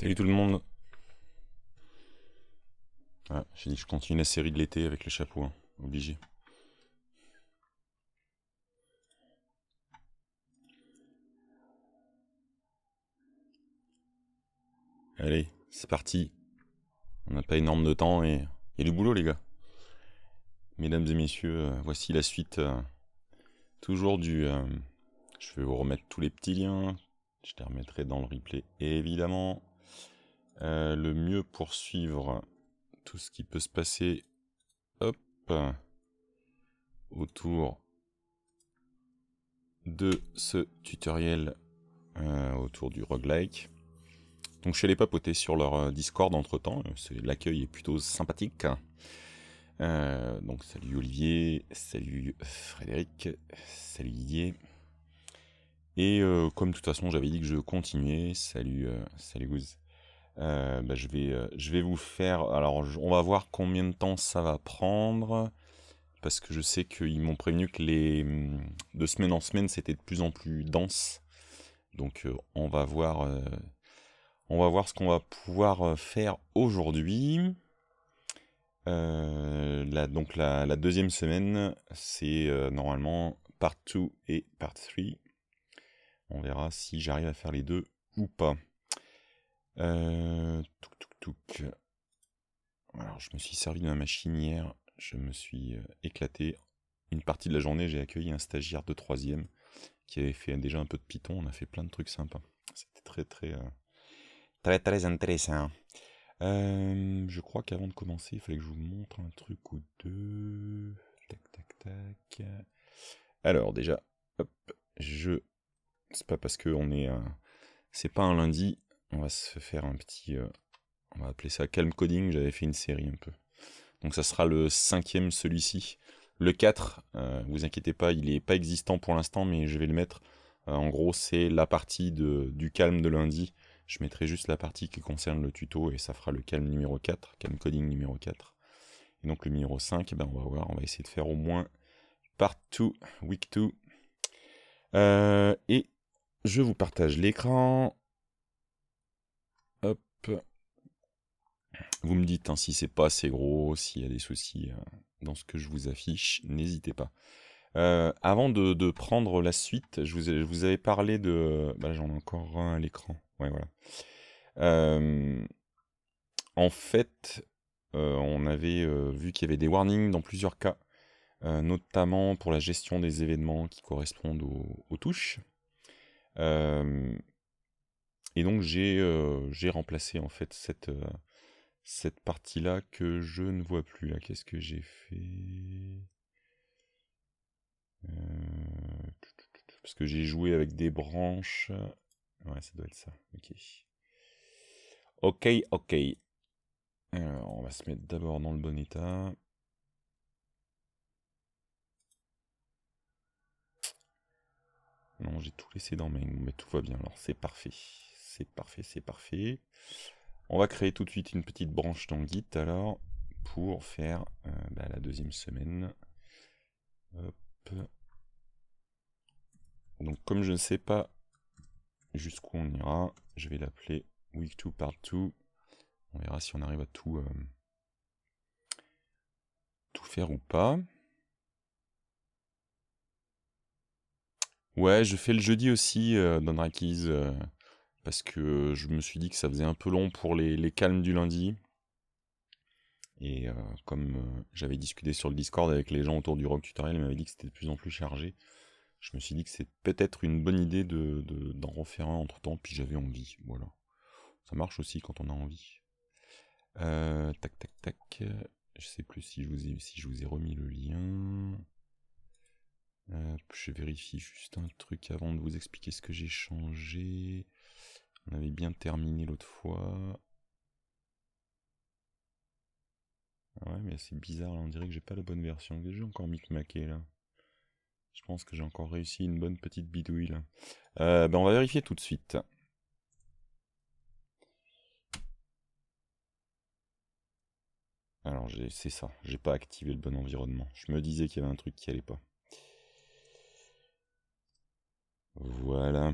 Salut tout le monde. Ah, j'ai dit que je continue la série de l'été avec le chapeau, hein. obligé. Allez, c'est parti. On n'a pas énorme de temps et il y a du boulot les gars. Mesdames et messieurs, euh, voici la suite. Euh, toujours du... Euh, je vais vous remettre tous les petits liens. Je les remettrai dans le replay évidemment. Euh, le mieux pour suivre tout ce qui peut se passer autour de ce tutoriel euh, autour du roguelike. Donc je suis allé papoter sur leur euh, Discord entre temps, l'accueil est plutôt sympathique. Hein. donc salut Olivier, salut Frédéric, salut Didier. Et comme de toute façon j'avais dit que je continuais, salut, salut euh, bah, je, vais, euh, je vais vous faire. Alors, on va voir combien de temps ça va prendre. Parce que je sais qu'ils m'ont prévenu que les. Mm, de semaine en semaine, c'était de plus en plus dense. Donc, euh, on va voir. on va voir ce qu'on va pouvoir faire aujourd'hui. donc, la, la, deuxième semaine, c'est normalement part 2 et part 3. On verra si j'arrive à faire les deux ou pas. Euh, Alors, je me suis servi de ma machine hier. Je me suis euh, éclaté. Une partie de la journée, j'ai accueilli un stagiaire de troisième qui avait fait déjà un peu de Python. On a fait plein de trucs sympas. C'était très, très, euh, très, très intéressant. Euh, je crois qu'avant de commencer, il fallait que je vous montre un truc ou deux. Tac, tac, tac. Alors, déjà, hop, je. C'est pas parce que on est. C'est pas un lundi on va se faire un petit. Euh, on va appeler ça Calm Coding. J'avais fait une série un peu. Donc ça sera le cinquième celui-ci. Le 4, euh, vous inquiétez pas, il n'est pas existant pour l'instant, mais je vais le mettre. Euh, en gros, c'est la partie du calme de lundi. Je mettrai juste la partie qui concerne le tuto et ça fera le calme numéro 4, calme coding numéro 4. Et donc le numéro 5, eh ben, on va voir, on va essayer de faire au moins part 2, week 2. et je vous partage l'écran. Vous me dites hein, si c'est pas assez gros, s'il y a des soucis euh, dans ce que je vous affiche, n'hésitez pas. Euh, avant de, prendre la suite, je vous, avais parlé de... Bah, j'en ai encore un à l'écran. Ouais, voilà. Euh, en fait, on avait vu qu'il y avait des warnings dans plusieurs cas, notamment pour la gestion des événements qui correspondent aux, aux touches. Et donc euh, j'ai remplacé en fait cette, euh, cette partie-là que je ne vois plus. Là, qu'est-ce que j'ai fait euh, Parce que j'ai joué avec des branches. Ouais, ça doit être ça. Ok. Ok, ok. on va se mettre d'abord dans le bon état. Non, j'ai tout laissé dans main, mais tout va bien, alors c'est parfait c'est parfait, c'est parfait. On va créer tout de suite une petite branche dans Git alors pour faire euh, bah, la deuxième semaine. Donc comme je ne sais pas jusqu'où on ira, je vais l'appeler week 2 part 2. On verra si on arrive à tout, euh, tout faire ou pas. Ouais, je fais le jeudi aussi euh, dans Drakeys parce que euh, je me suis dit que ça faisait un peu long pour les, les calmes du lundi. Et euh, comme euh, j'avais discuté sur le Discord avec les gens autour du Rock Tutoriel, ils m'avaient dit que c'était de plus en plus chargé. Je me suis dit que c'est peut-être une bonne idée d'en de, refaire un entre temps, puis j'avais envie. Voilà. Ça marche aussi quand on a envie. tac, tac, tac. Je sais plus si je vous si je vous ai remis le lien. je vérifie juste un truc avant de vous expliquer ce que j'ai changé. On avait bien terminé l'autre fois. Ah ouais, mais c'est bizarre, là, on dirait que j'ai pas la bonne version. J'ai encore micmaqué, là. Je pense que j'ai encore réussi une bonne petite bidouille, là. Euh, ben, on va vérifier tout de suite. Alors, c'est ça, j'ai pas activé le bon environnement. Je me disais qu'il y avait un truc qui allait pas. Voilà.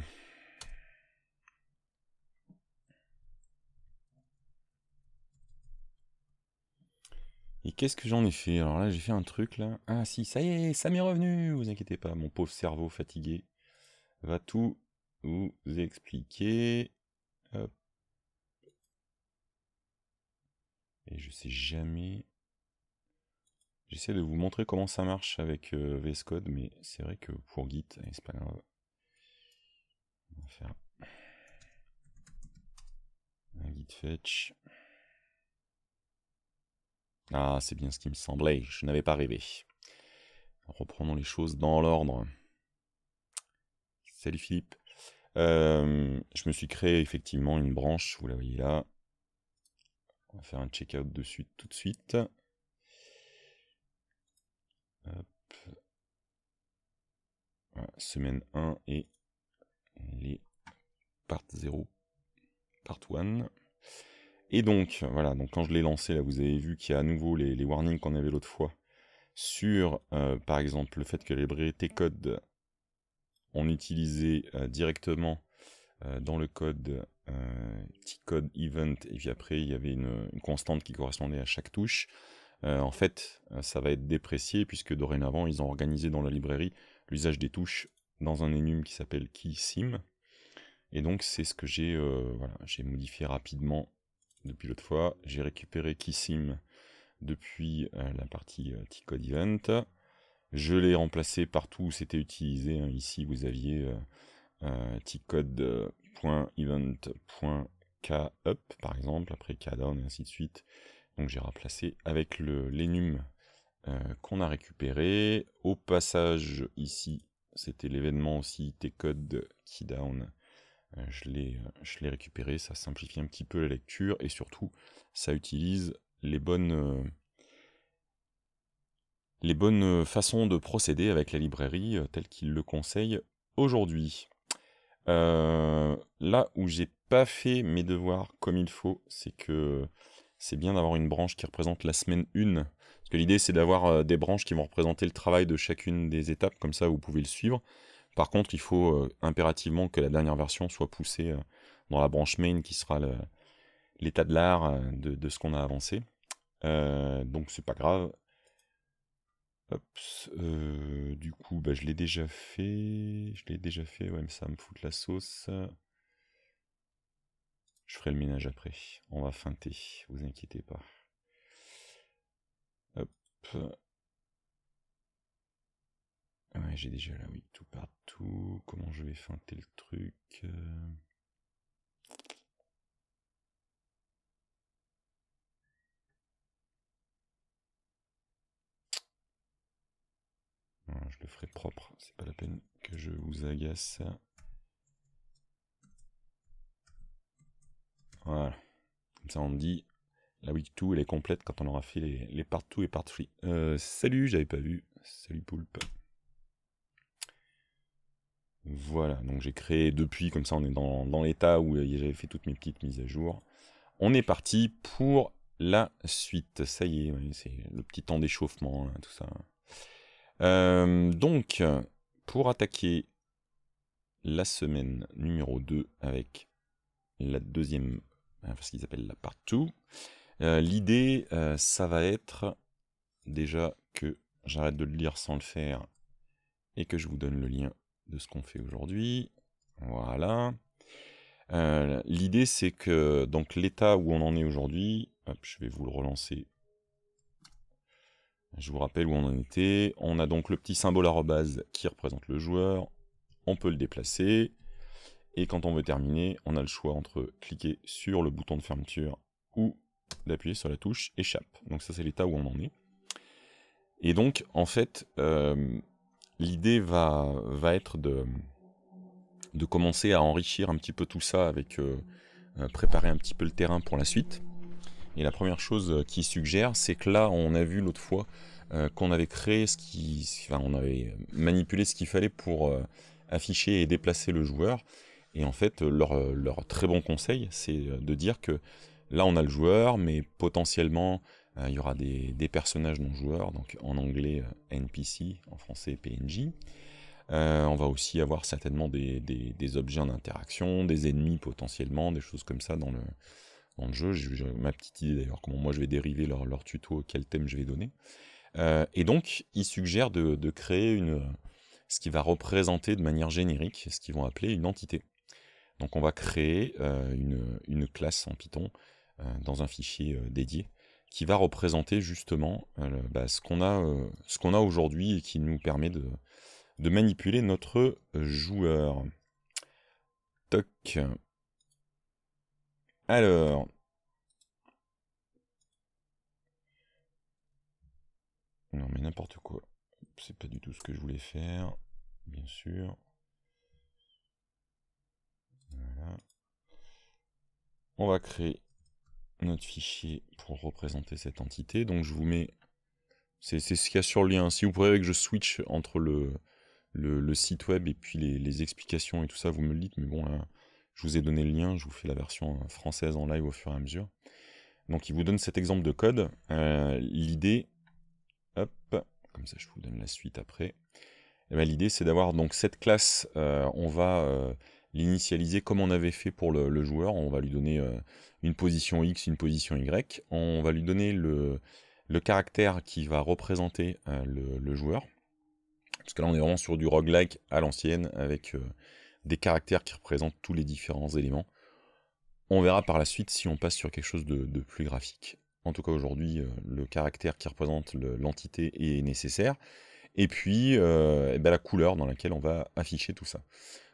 Et qu'est-ce que j'en ai fait Alors là, j'ai fait un truc là. Ah si, ça y est, ça m'est revenu, vous inquiétez pas, mon pauvre cerveau fatigué va tout vous expliquer. Et je sais jamais. J'essaie de vous montrer comment ça marche avec euh, VS Code, mais c'est vrai que pour Git, eh, c'est pas grave. On va faire un Git fetch. Ah, c'est bien ce qui me semblait, je n'avais pas rêvé. Reprenons les choses dans l'ordre. Salut Philippe. Euh, je me suis créé effectivement une branche, vous la voyez là. On va faire un check-out dessus tout de suite. semaine 1 et les part 0, part 1. Et donc, voilà, donc quand je l'ai lancé, là, vous avez vu qu'il y a à nouveau les, warnings qu'on avait l'autre fois sur, euh, par exemple, le fait que les T-Code on utilisait euh, directement euh, dans le code T-code event, et puis après, il y avait une, constante qui correspondait à chaque touche. en fait, ça va être déprécié, puisque dorénavant, ils ont organisé dans la librairie l'usage des touches dans un enum qui s'appelle KeySim. Et donc, c'est ce que j'ai voilà, modifié rapidement depuis l'autre fois. J'ai récupéré Kissim depuis euh, la partie euh, t Event. Je l'ai remplacé partout où c'était utilisé. Hein. Ici, vous aviez euh, euh up par exemple, après kdown et ainsi de suite. Donc j'ai remplacé avec l'énum qu'on a récupéré. Au passage, ici, c'était l'événement aussi tcode keydown euh, euh, je l'ai récupéré, ça simplifie un petit peu la lecture et surtout ça utilise les bonnes, euh, les bonnes façons de procéder avec la librairie telle qu'il le conseille aujourd'hui. là où j'ai pas fait mes devoirs comme il faut, c'est que c'est bien d'avoir une branche qui représente la semaine 1. Parce que l'idée c'est d'avoir des branches qui vont représenter le travail de chacune des étapes, comme ça vous pouvez le suivre. Par contre, il faut euh, impérativement que la dernière version soit poussée euh, dans la branche main qui sera l'état de l'art euh, de, ce qu'on a avancé. donc c'est pas grave. du coup, bah, je l'ai déjà fait. Je l'ai déjà fait, ouais, mais ça me fout la sauce. Je ferai le ménage après. On va feinter, vous inquiétez pas. Hop. Ah ouais, j'ai déjà la oui, tout partout. Comment je vais feinter le truc euh? Je le ferai propre, c'est pas la peine que je vous agace. Voilà, comme ça on dit, la week 2 elle est complète quand on aura fait les, partout et part 3. Euh, salut, j'avais pas vu. Salut Poulpe. Voilà, donc j'ai créé depuis, comme ça on est dans, l'état où euh, j'avais fait toutes mes petites mises à jour. On est parti pour la suite. Ça y est, c'est le petit temps d'échauffement, hein, tout ça. Euh, donc, pour attaquer la semaine numéro 2 avec la deuxième, parce qu'ils appellent la partout euh, l'idée, ça va être déjà que j'arrête de le lire sans le faire et que je vous donne le lien de ce qu'on fait aujourd'hui. Voilà. Euh, l'idée, c'est que donc l'état où on en est aujourd'hui, je vais vous le relancer. Je vous rappelle où on en était. On a donc le petit symbole arrobase qui représente le joueur. On peut le déplacer. Et quand on veut terminer, on a le choix entre cliquer sur le bouton de fermeture ou d'appuyer sur la touche échappe. Donc ça, c'est l'état où on en est. Et donc, en fait, euh, l'idée va, être de, commencer à enrichir un petit peu tout ça avec euh, euh, préparer un petit peu le terrain pour la suite. Et la première chose euh, qui suggère, c'est que là, on a vu l'autre fois qu'on avait créé ce qui, on avait manipulé ce qu'il fallait pour afficher et déplacer le joueur. Et en fait, leur très bon conseil, c'est de dire que là, on a le joueur, mais potentiellement, euh, il y aura des, personnages non joueurs, donc en anglais euh, NPC, en français PNJ. Euh, on va aussi avoir certainement des, objets en interaction, des ennemis potentiellement, des choses comme ça dans le, jeu. J'ai ma petite idée d'ailleurs comment moi je vais dériver leur, tuto, quel thème je vais donner. et donc, il suggère de, créer ce qui va représenter de manière générique, ce qu'ils vont appeler une entité. Donc on va créer une, classe en Python dans un fichier dédié qui va représenter justement euh, bah, ce qu'on a, euh, ce qu'on a aujourd'hui et qui nous permet de, manipuler notre euh, joueur. Toc. Alors. Non mais n'importe quoi. C'est pas du tout ce que je voulais faire, bien sûr. Voilà. On va créer notre fichier pour représenter cette entité. Donc je vous mets... C'est ce qu'il y a sur le lien. Si vous pouvez que je switch entre le, le, site web et puis les, explications et tout ça, vous me le dites. Mais bon, là, je vous ai donné le lien. Je vous fais la version euh, française en live au fur et à mesure. Donc il vous donne cet exemple de code. Euh, l'idée... Hop, comme ça je vous donne la suite après. Eh ben, l'idée c'est d'avoir donc cette classe, euh, on va l'initialiser comme on avait fait pour le, joueur. On va lui donner euh, une position X, une position Y. On va lui donner le, caractère qui va représenter euh, le, joueur. Parce que là, on est vraiment sur du roguelike à l'ancienne avec euh, des caractères qui représentent tous les différents éléments. On verra par la suite si on passe sur quelque chose de, plus graphique. En tout cas, aujourd'hui, le caractère qui représente l'entité est nécessaire. Et puis, eh ben, la couleur dans laquelle on va afficher tout ça.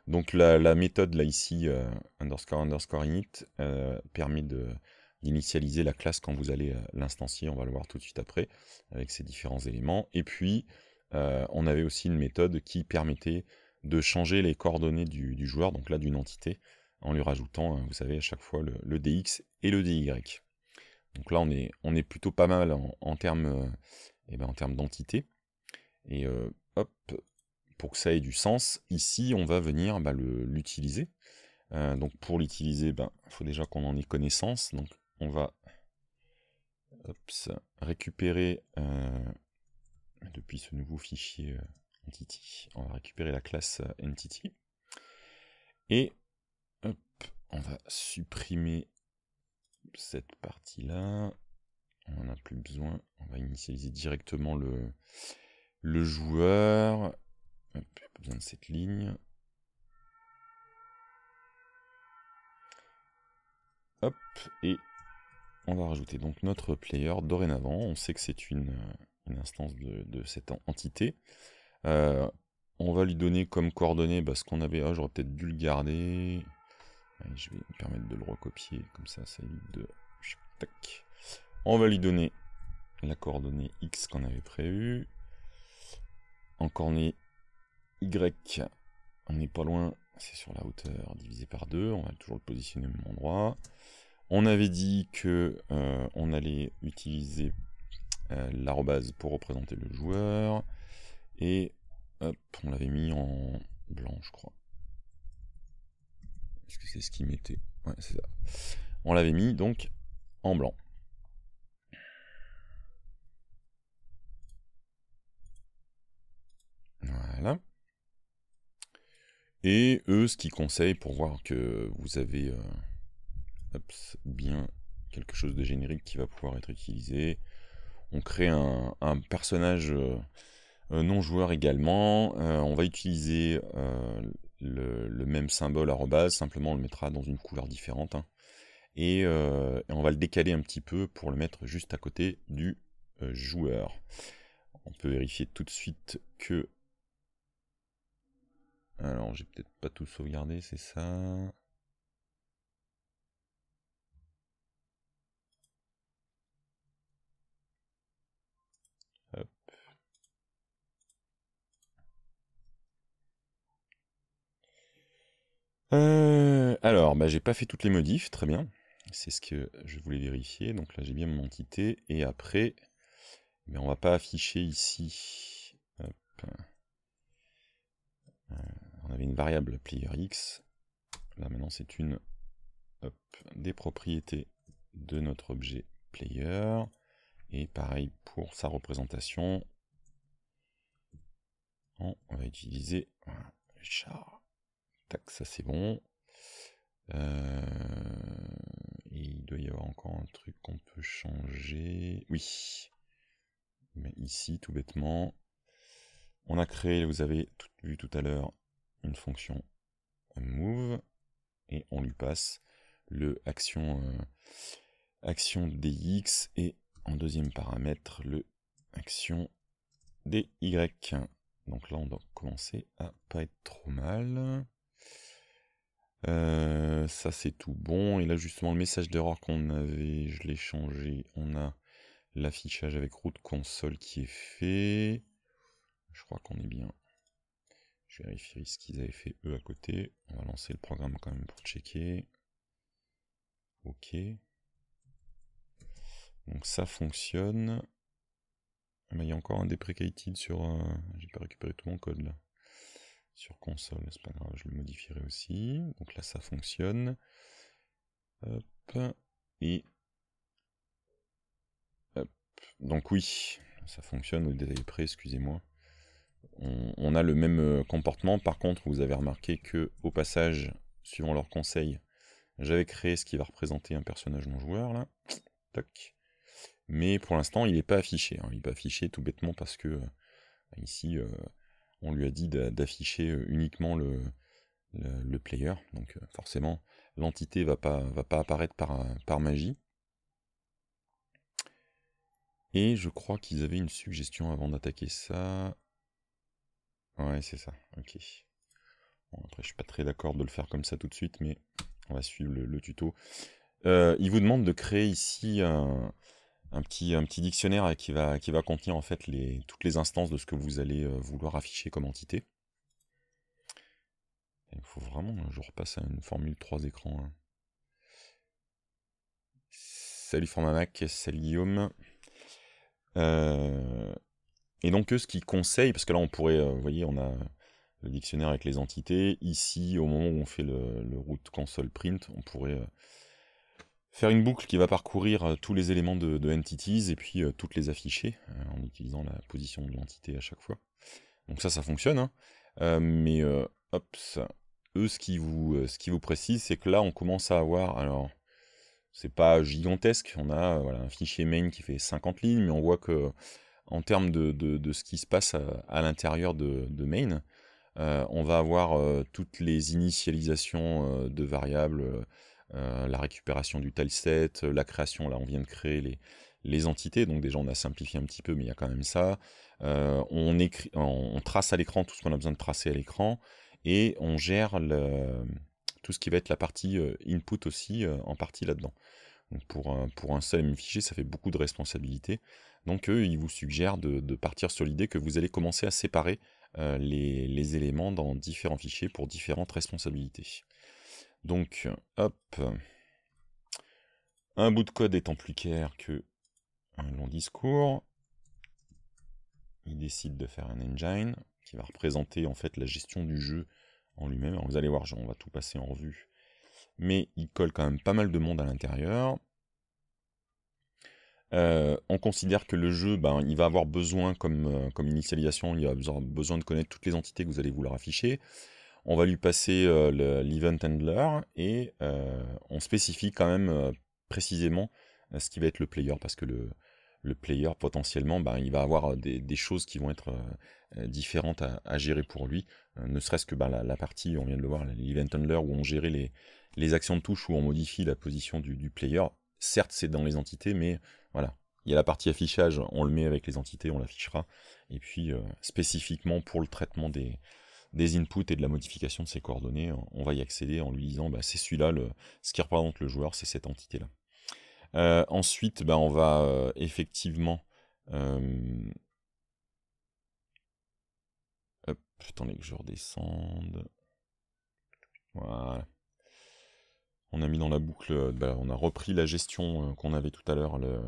Donc la, méthode là ici, euh, underscore underscore init, euh, permet d'initialiser la classe quand vous allez euh, l'instancier, on va le voir tout de suite après, avec ces différents éléments. Et puis, on avait aussi une méthode qui permettait de changer les coordonnées du, joueur, donc là d'une entité, en lui rajoutant, hein, vous savez, à chaque fois le, dx et le dy. Donc là, on est, on est plutôt pas mal en, termes et eh ben, d'entité. Et hop, pour que ça ait du sens, ici, on va venir bah, l'utiliser. Euh, donc pour l'utiliser, il ben, faut déjà qu'on en ait connaissance. Donc on va récupérer euh, depuis ce nouveau fichier euh, entity, on va récupérer la classe entity et on va supprimer cette partie là. On n'en a plus besoin. On va initialiser directement le, le joueur besoin de cette ligne. Hop, et on va rajouter donc notre player dorénavant. On sait que c'est une, instance de, cette entité. Euh, on va lui donner comme coordonnée bah, ce qu'on avait. Ah, j'aurais peut-être dû le garder. je vais me permettre de le recopier, comme ça, ça évite de. Tac. On va lui donner la coordonnée x qu'on avait prévue. En coordonnée y. On n'est pas loin, c'est sur la hauteur divisé par 2, on va toujours le positionner au même endroit. On avait dit que euh, on allait utiliser euh, l'arrobase pour représenter le joueur. Et on l'avait mis en blanc, je crois. Est-ce que c'est ce qu'il mettait Ouais, c'est ça. On l'avait mis donc en blanc. Voilà. Et eux, ce qu'ils conseillent pour voir que vous avez euh, bien quelque chose de générique qui va pouvoir être utilisé, on crée un, personnage euh, euh, non joueur également. on va utiliser le, même symbole arrobase, simplement on le mettra dans une couleur différente. Hein. et, on va le décaler un petit peu pour le mettre juste à côté du joueur. On peut vérifier tout de suite que alors, j'ai peut-être pas tout sauvegardé, c'est ça. Euh, alors, bah, j'ai pas fait toutes les modifs, très bien. C'est ce que je voulais vérifier. Donc là, j'ai bien mon entité. Et après, mais eh on va pas afficher ici. Hop. Euh, on avait une variable player x. Là maintenant c'est une des propriétés de notre objet player. Et pareil pour sa représentation. On va utiliser char. Tac, ça c'est bon. Euh, il doit y avoir encore un truc qu'on peut changer. Oui. Mais ici, tout bêtement, on a créé, vous avez vu tout à l'heure, une fonction move et on lui passe le action, euh, action dx et en deuxième paramètre le action dy. Donc là on doit commencer à pas être trop mal. Euh, ça c'est tout bon. Et là justement le message d'erreur qu'on avait, je l'ai changé. On a l'affichage avec route console qui est fait. Je crois qu'on est bien je vérifierai ce qu'ils avaient fait eux à côté. On va lancer le programme quand même pour checker. Ok. Donc ça fonctionne. Ah, il y a encore un deprecated sur... Euh, j'ai pas récupéré tout mon code là. Sur console, c'est pas grave, je le modifierai aussi. Donc là ça fonctionne. Hop. Et... Hop. Donc oui, ça fonctionne au détail prêt, excusez-moi on, a le même euh, comportement. Par contre, vous avez remarqué que au passage, suivant leurs conseils, j'avais créé ce qui va représenter un personnage non joueur là. Toc. Mais pour l'instant, il n'est pas affiché. Hein. Il n'est pas affiché tout bêtement parce que euh, ici, euh, on lui a dit d'afficher uniquement le, player. Donc forcément, l'entité va pas va pas apparaître par magie. Et je crois qu'ils avaient une suggestion avant d'attaquer ça. Ouais, c'est ça, ok. Bon, après, je suis pas très d'accord de le faire comme ça tout de suite, mais on va suivre le, tuto. Euh, il vous demande de créer ici un, petit, un petit, dictionnaire qui va, qui va contenir en fait les, toutes les instances de ce que vous allez euh, vouloir afficher comme entité. Il faut vraiment, je repasse à une formule 3 écrans. Hein. Salut Formamac, salut Guillaume. Euh, et donc, eux, ce qu'ils conseillent, parce que là, on pourrait, euh, vous voyez, on a le dictionnaire avec les entités. Ici, au moment où on fait le, route console print, on pourrait euh, faire une boucle qui va parcourir euh, tous les éléments de, entities et puis toutes les afficher en utilisant la position de l'entité à chaque fois. Donc ça, ça fonctionne. Hein. mais eux, ce qui vous, ce qui vous précise, c'est que là, on commence à avoir. Alors, c'est pas gigantesque. On a un fichier main qui fait 50 lignes, mais on voit que en termes de, ce qui se passe à, l'intérieur de, Main. Euh, on va avoir euh, toutes les initialisations euh, de variables, la récupération du tileset, la création, là on vient de créer les, entités, donc déjà on a simplifié un petit peu, mais il y a quand même ça. on, écrit, on, trace à l'écran tout ce qu'on a besoin de tracer à l'écran, et on gère tout ce qui va être la partie input aussi en partie là-dedans. pour pour un seul fichier, ça fait beaucoup de responsabilités. Donc eux, ils vous suggèrent de, partir sur l'idée que vous allez commencer à séparer euh, les, éléments dans différents fichiers pour différentes responsabilités. Donc, hop, un bout de code étant plus clair que un long discours, il décide de faire un engine qui va représenter en fait la gestion du jeu en lui-même. Vous allez voir, on va tout passer en revue, mais il colle quand même pas mal de monde à l'intérieur. Euh, on considère que le jeu, ben, il va avoir besoin, comme, euh, initialisation, il va avoir besoin de connaître toutes les entités que vous allez vouloir afficher. On va lui passer euh, l'event handler et on spécifie quand même précisément ce qui va être le player parce que le, player potentiellement, ben, il va avoir des, choses qui vont être différentes à, gérer pour lui. ne serait-ce que ben, la, partie, on vient de le voir, l'event handler où on gérait les, actions de touche, où on modifie la position du player Certes, c'est dans les entités, mais voilà. Il y a la partie affichage, on le met avec les entités, on l'affichera. Et puis, euh, spécifiquement pour le traitement des, des inputs et de la modification de ces coordonnées, on va y accéder en lui disant bah, c'est celui-là, ce qui représente le joueur, c'est cette entité-là. Euh, ensuite, bah, on va euh, effectivement. Hop, attendez que je redescende. Voilà on a mis dans la boucle, euh, bah, on a repris la gestion euh, qu'on avait tout à l'heure, le,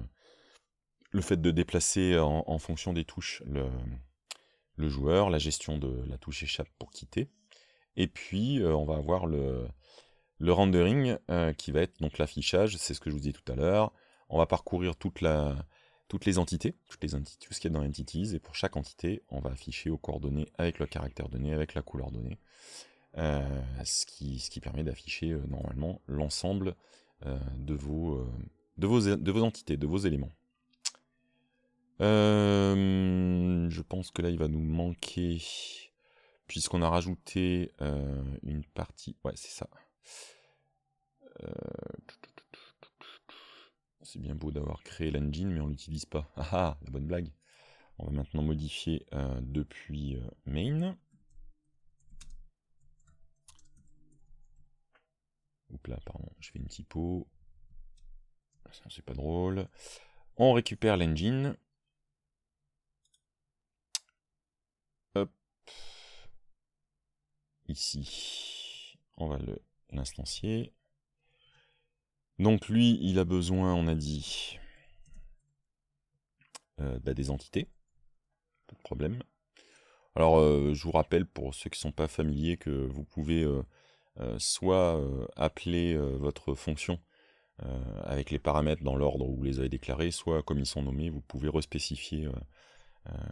fait de déplacer en, fonction des touches le, joueur, la gestion de la touche échappe pour quitter. Et puis, euh, on va avoir le, rendering qui va être donc l'affichage, c'est ce que je vous disais tout à l'heure. On va parcourir toutes les entités, toutes les tout ce qu'il y a dans Entities, et pour chaque entité, on va afficher aux coordonnées avec le caractère donné, avec la couleur donnée. Euh, ce, qui, ce qui permet d'afficher euh, normalement l'ensemble euh, de, vos, de, vos, entités, de vos éléments. je pense que là, il va nous manquer, puisqu'on a rajouté une partie... Ouais, c'est ça. C'est bien beau d'avoir créé l'engine, mais on l'utilise pas. ah, ah la bonne blague. On va maintenant modifier depuis main. là, pardon, je fais une typo. C'est pas drôle. On récupère l'engine. Ici, on va l'instancier. Donc lui, il a besoin, on a dit, euh, bah, des entités. Pas de problème. Alors, euh, je vous rappelle, pour ceux qui ne sont pas familiers, que vous pouvez euh, euh, soit euh, appeler euh, votre fonction avec les paramètres dans l'ordre où vous les avez déclarés, soit comme ils sont nommés, vous pouvez respécifier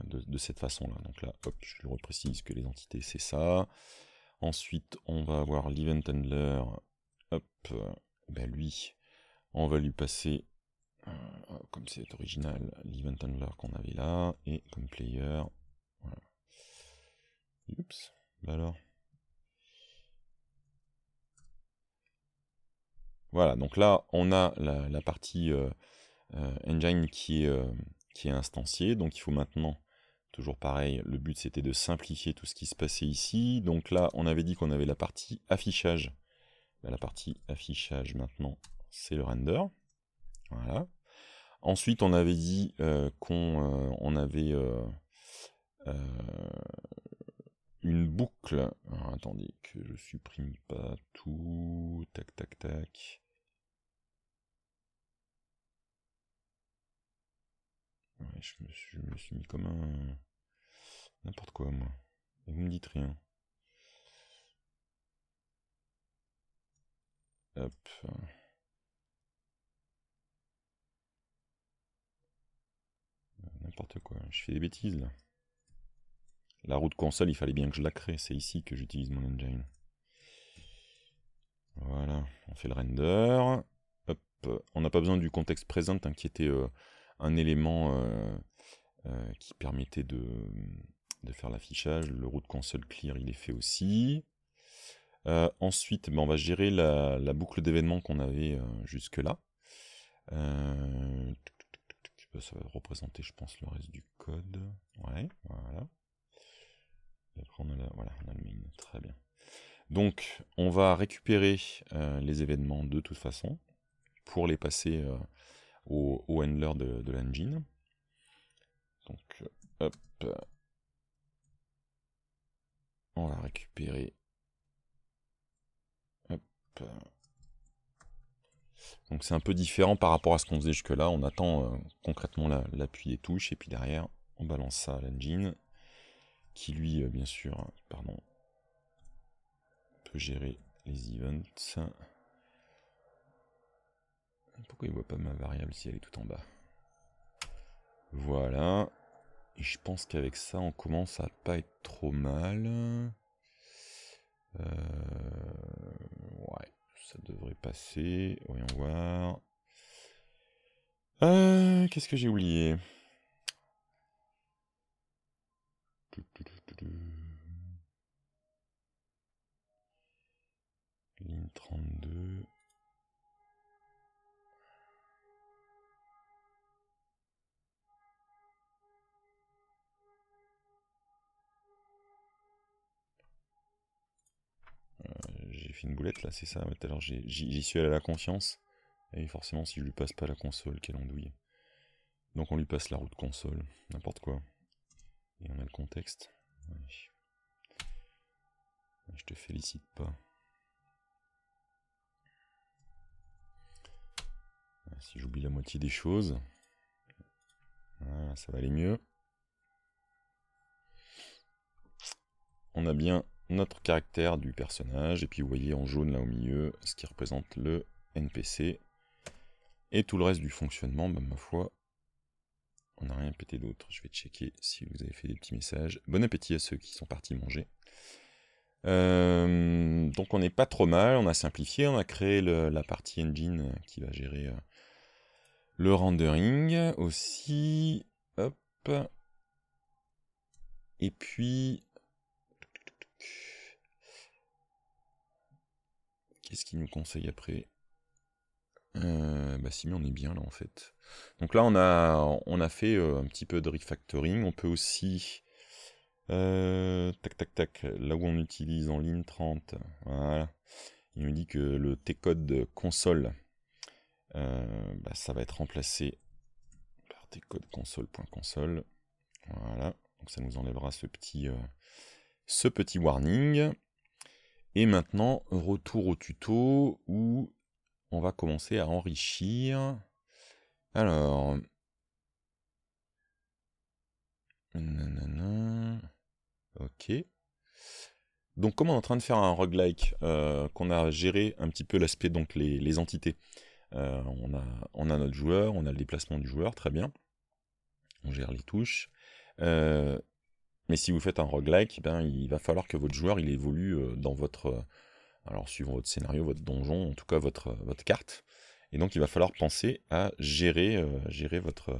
de, de, cette façon-là. Donc là, hop, je le reprécise que les entités, c'est ça. Ensuite, on va avoir l'event handler. Hop, ben lui, on va lui passer, oh, comme c'est original, l'event handler qu'on avait là, et comme player. Voilà. Oups, ben alors. Voilà, donc là, on a la, partie euh, euh, engine euh, qui est, instanciée. Donc il faut maintenant, toujours pareil, le but c'était de simplifier tout ce qui se passait ici. Donc là, on avait dit qu'on avait la partie affichage. Bah, la partie affichage maintenant, c'est le render. Voilà. Ensuite, on avait dit qu'on avait une boucle. Alors, attendez que je supprime pas tout. Tac, tac, tac. je me, suis, mis comme un. N'importe quoi, moi. Et vous me dites rien. Hop. N'importe quoi. Je fais des bêtises, là. La route console, il fallait bien que je la crée. C'est ici que j'utilise mon engine. Voilà, on fait le render. Hop, on n'a pas besoin du contexte présent hein, un élément euh, euh, qui permettait de, faire l'affichage. Le route console clear, il est fait aussi. Euh, ensuite, ben, on va gérer la, boucle d'événements qu'on avait jusque-là. ça va représenter, je pense, le reste du code. Ouais, voilà. on on le Très bien. Donc, on va récupérer les événements de toute façon pour les passer au, handler de, l'engine. Donc, hop. On va récupérer. Donc c'est un peu différent par rapport à ce qu'on faisait jusque-là. On attend euh, concrètement l'appui des touches et puis derrière, on balance ça à l'engine qui lui, euh, bien sûr, pardon, peut gérer les events. Pourquoi il voit pas ma variable si elle est tout en bas Voilà. Et je pense qu'avec ça, on commence à pas être trop mal. Euh, ouais, ça devrait passer. Voyons voir. Euh, qu'est-ce que j'ai oublié une boulette là, c'est ça Tout à l'heure j'y suis allé à la confiance, Et forcément, si je lui passe pas la console, quelle andouille. Donc on lui passe la route console, n'importe quoi. Et on a le contexte. Je te félicite pas. Si j'oublie la moitié des choses, ça va aller mieux. On a bien notre caractère du personnage, et puis vous voyez en jaune là au milieu ce qui représente le NPC, et tout le reste du fonctionnement, même bah, ma foi, on n'a rien pété d'autre. Je vais checker si vous avez fait des petits messages. Bon appétit à ceux qui sont partis manger. Euh, donc on n'est pas trop mal, on a simplifié, on a créé la partie engine qui va gérer euh, le rendering aussi. Hop. Et puis Qu'est-ce qu'il nous conseille après euh, bah si mais on est bien là en fait. Donc là on a on a fait euh, un petit peu de refactoring. On peut aussi euh, tac tac tac là où on utilise en ligne 30. Voilà. Il nous dit que le T-code console bah, ça va être remplacé par T-code console.console. Voilà. Donc ça nous enlèvera ce petit ce petit warning. Et maintenant, retour au tuto où on va commencer à enrichir. Alors... Ok. Donc comme on est en train de faire un roguelike, euh, qu'on a géré un petit peu l'aspect, donc les, entités. Euh, on, a, on, a, notre joueur, on a le déplacement du joueur, très bien. On gère les touches. Euh, mais si vous faites un roguelike, eh ben il va falloir que votre joueur il évolue euh, dans votre. Euh, alors, suivant votre scénario, votre donjon, en tout cas votre, euh, votre carte. Et donc, il va falloir penser à gérer, gérer votre,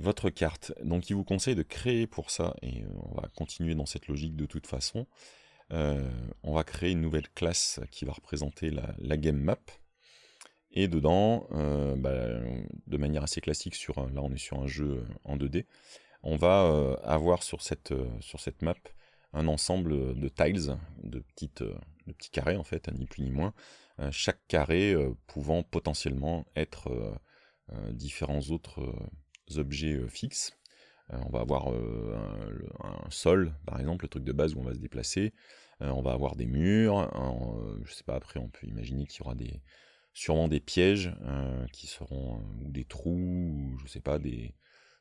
votre carte. Donc, il vous conseille de créer pour ça, et on va continuer dans cette logique de toute façon. on va créer une nouvelle classe qui va représenter la, game map. Et dedans, bah, de manière assez classique, sur, là on est sur un jeu en 2D, on va euh, avoir sur cette, euh, sur cette map un ensemble de tiles, de, petites, euh, petits carrés en fait, hein, ni plus ni moins, chaque carré pouvant potentiellement être différents autres objets fixes. on va avoir un, sol, par exemple, le truc de base où on va se déplacer. on va avoir des murs. je sais pas, après, on peut imaginer qu'il y aura des, sûrement des pièges qui seront, ou des trous, ou je sais pas, des,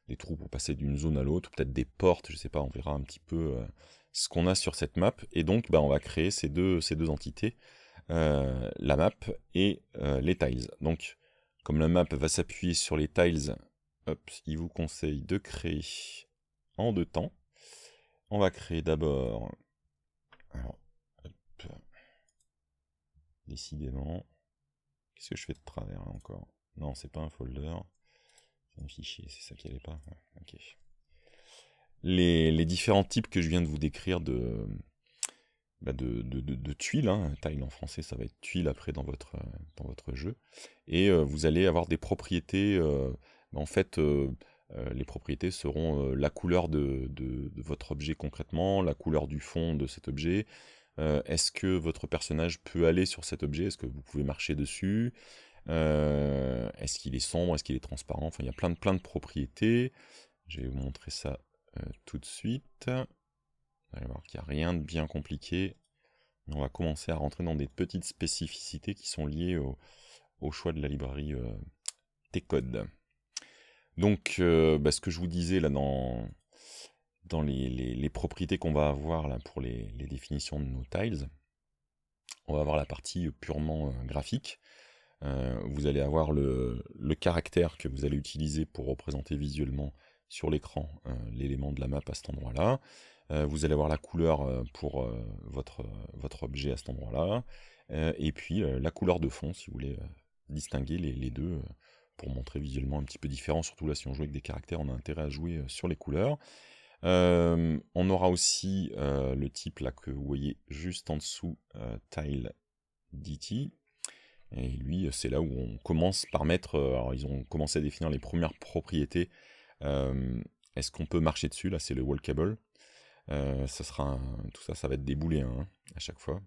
des trous pour passer d'une zone à l'autre, peut-être des portes, je sais pas, on verra un petit peu euh, ce qu'on a sur cette map. Et donc, bah, on va créer ces deux, ces deux entités, euh, la map et euh, les tiles. Donc, comme la map va s'appuyer sur les tiles, hop, il vous conseille de créer en deux temps. On va créer d'abord... Décidément. Qu'est-ce que je fais de travers là encore Non, c'est pas un folder fichier, c'est ça qui pas Les, différents types que je viens de vous décrire de, bah tuiles, hein. en français ça va être tuile après dans votre, jeu, et euh, vous allez avoir des propriétés, euh, en fait euh, les propriétés seront la couleur de, votre objet concrètement, la couleur du fond de cet objet, est-ce que votre personnage peut aller sur cet objet, est-ce que vous pouvez marcher dessus, euh, est-ce qu'il est sombre Est-ce qu'il est transparent Enfin, il y a plein de, plein de propriétés. Je vais vous montrer ça euh, tout de suite. Vous allez voir qu'il n'y a rien de bien compliqué. On va commencer à rentrer dans des petites spécificités qui sont liées au, choix de la librairie euh, T-Code. Donc, euh, bah, ce que je vous disais là dans, dans les, propriétés qu'on va avoir là pour les, les définitions de nos tiles, on va avoir la partie purement graphique. Euh, vous allez avoir le, caractère que vous allez utiliser pour représenter visuellement sur l'écran euh, l'élément de la map à cet endroit-là. Euh, vous allez avoir la couleur pour votre, objet à cet endroit-là. et puis la couleur de fond, si vous voulez distinguer les, deux pour montrer visuellement un petit peu différent. Surtout là, si on joue avec des caractères, on a intérêt à jouer sur les couleurs. on aura aussi le type là que vous voyez juste en dessous, tile DT, et lui, euh, c'est là où on commence par mettre. Euh, alors, ils ont commencé à définir les premières propriétés. Euh, est-ce qu'on peut marcher dessus Là, c'est le walkable. Euh, ça sera tout ça, ça va être déboulé hein, à chaque fois.